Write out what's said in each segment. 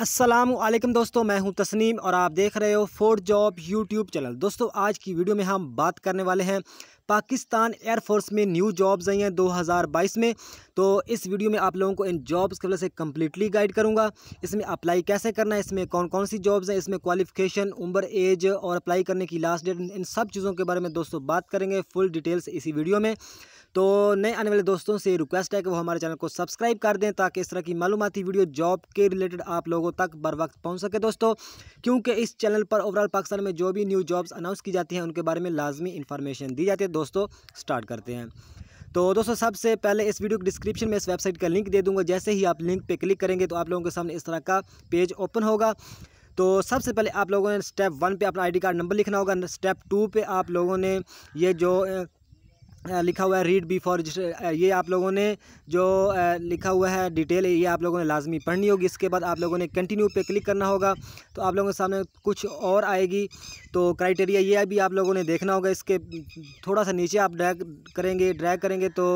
असलम दोस्तों मैं हूं तस्नीम और आप देख रहे हो फोर्ड जॉब यूट्यूब चैनल दोस्तों आज की वीडियो में हम बात करने वाले हैं पाकिस्तान एयरफोर्स में न्यू जॉब्स आई हैं 2022 में तो इस वीडियो में आप लोगों को इन जॉब्स के वजह से कम्प्लीटली गाइड करूंगा इसमें अप्लाई कैसे करना है इसमें कौन कौन सी जॉब्स हैं इसमें क्वालिफिकेशन उम्र एज और अप्लाई करने की लास्ट डेट इन सब चीज़ों के बारे में दोस्तों बात करेंगे फुल डिटेल्स इसी वीडियो में तो नए आने वाले दोस्तों से रिक्वेस्ट है कि वो हमारे चैनल को सब्सक्राइब कर दें ताकि इस तरह की मालूमती वीडियो जॉब के रिलेटेड आप लोगों तक बर वक्त पहुँच सके दोस्तों क्योंकि इस चैनल पर ओवरऑल पाकिस्तान में जो भी न्यू जॉब्स अनाउंस की जाती हैं उनके बारे में लाजमी इन्फॉर्मेशन दी जाती है दोस्तों स्टार्ट करते हैं तो दोस्तों सबसे पहले इस वीडियो के डिस्क्रिप्शन में इस वेबसाइट का लिंक दे दूंगा जैसे ही आप लिंक पे क्लिक करेंगे तो आप लोगों के सामने इस तरह का पेज ओपन होगा तो सबसे पहले आप लोगों ने स्टेप वन पे अपना आईडी कार्ड नंबर लिखना होगा स्टेप टू पे आप लोगों ने ये जो लिखा हुआ है रीड बिफोर रजिस्टर ये आप लोगों ने जो लिखा हुआ है डिटेल ये आप लोगों ने लाजमी पढ़नी होगी इसके बाद आप लोगों ने कंटिन्यू पे क्लिक करना होगा तो आप लोगों के सामने कुछ और आएगी तो क्राइटेरिया ये भी आप लोगों ने देखना होगा इसके थोड़ा सा नीचे आप ड्रैग करेंगे ड्रैग करेंगे तो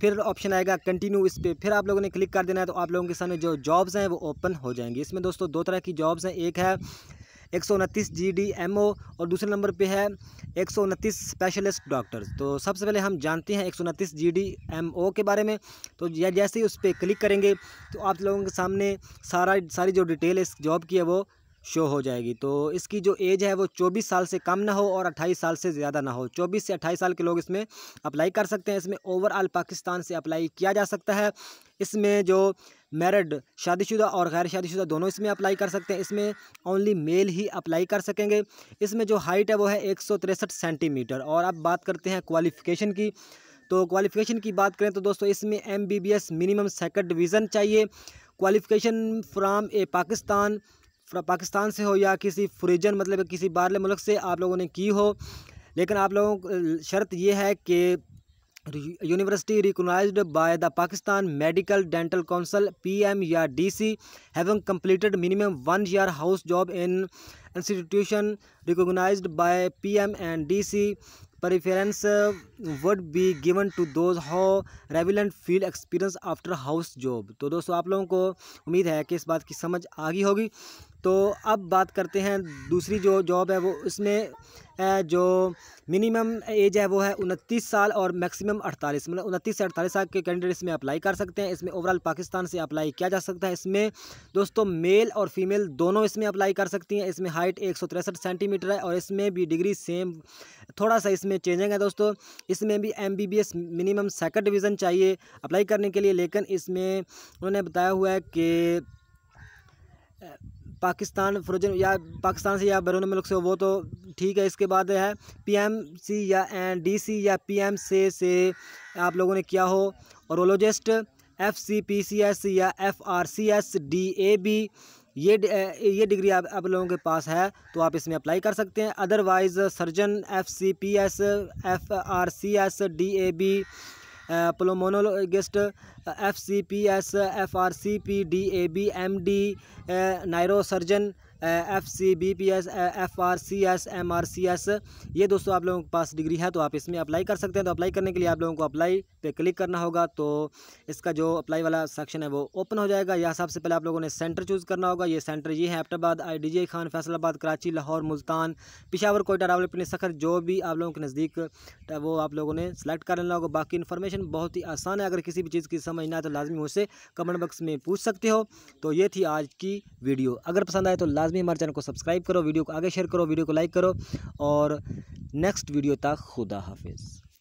फिर ऑप्शन आएगा कंटिन्यू इस पर फिर आप लोगों ने क्लिक कर देना है तो आप लोगों के सामने जो जॉब्स हैं वो ओपन हो जाएंगी इसमें दोस्तों दो तरह की जॉब्स हैं एक है एक सौ उनतीस जी डी एम ओ और दूसरे नंबर पे है एक सौ उनतीस स्पेशलिस्ट डॉक्टर्स तो सबसे पहले हम जानते हैं एक सौ उनतीस जी डी एम ओ के बारे में तो जैसे ही उस पर क्लिक करेंगे तो आप लोगों के सामने सारा सारी जो डिटेल इस जॉब की है वो शो हो जाएगी तो इसकी जो एज है वो 24 साल से कम ना हो और 28 साल से ज़्यादा ना हो 24 से 28 साल के लोग इसमें अप्लाई कर सकते हैं इसमें ओवरऑल पाकिस्तान से अप्लाई किया जा सकता है इसमें जो मैरिड शादीशुदा और गैर शादीशुदा दोनों इसमें अप्लाई कर सकते हैं इसमें ओनली मेल ही अप्लाई कर सकेंगे इसमें जो हाइट है वो है एक सेंटीमीटर और अब बात करते हैं क्वालिफ़िकेशन की तो क्वालिफ़िकेशन की बात करें तो दोस्तों इसमें एम मिनिमम सेकेंड डिवीज़न चाहिए qualification from a Pakistan Pakistan से हो या किसी फ्रीजन मतलब किसी बारले मुल्क से आप लोगों ने की हो लेकिन आप लोगों शर्त ये है कि university recognised by the Pakistan medical dental council PM या DC having completed minimum one year house job in institution recognised by PM and DC preference would be given to those how relevant field experience after house job तो दोस्तों आप लोगों को उम्मीद है कि इस बात की समझ आ गई होगी तो अब बात करते हैं दूसरी जो जॉब है वो उसमें जो मिनिमम एज है वो है उनतीस साल और मैक्सिमम अड़तालीस मतलब उनतीस से अड़तालीस साल के कैंडिडेट इसमें अप्लाई कर सकते हैं इसमें ओवरऑल पाकिस्तान से अप्लाई किया जा सकता है इसमें दोस्तों मेल और फीमेल दोनों इसमें अप्लाई कर सकती हैं इसमें हाइट एक सेंटीमीटर है और इसमें भी डिग्री सेम थोड़ा सा इसमें चेंजिंग है दोस्तों इसमें भी एम मिनिमम सेकेंड डिवीज़न चाहिए अप्लाई करने के लिए लेकिन इसमें उन्होंने बताया हुआ है कि पाकिस्तान फ्रोजन या पाकिस्तान से या बैरून मुल्क से वो तो ठीक है इसके बाद है पीएमसी या डीसी या पीएम से से आप लोगों ने किया हो urologist F C P C S या F R C S D A B ये ये डिग्री आप आप लोगों के पास है तो आप इसमें अप्लाई कर सकते हैं otherwise surgeon F C P S F R C S D A B pulmonologist F C P S F R C P D A B M D neurosurgeon F C B P S F R C S M R C S ये दोस्तों आप लोगों के पास degree है तो आप इसमें apply कर सकते हैं तो अप्लाई करने के लिए आप लोगों को अप्लाई पे क्लिक करना होगा तो इसका जो अप्लाई वाला सेक्शन है वो ओपन हो जाएगा यहाँ सबसे पहले आप लोगों ने सेंटर चूज़ करना होगा ये सेंटर ये है एफ्टाबाद आई डी जे खान फैसलाबाद कराची लाहौर मुल्तान पिशावर कोयटा रावलपिंडी सखर जो भी आप लोगों के नज़दीक वो आप लोगों ने सेलेक्ट कर लेना होगा बाकी इन्फॉर्मेशन बहुत ही आसान है अगर किसी भी चीज़ की समझ ना तो लाजमी मुझसे कमेंट बॉक्स में पूछ सकते हो तो ये थी आज की वीडियो अगर पसंद आए तो लाजमी लाजमी हमारे चैनल को सब्सक्राइब करो वीडियो को आगे शेयर करो वीडियो को लाइक करो और नेक्स्ट वीडियो तक खुदा हाफिज़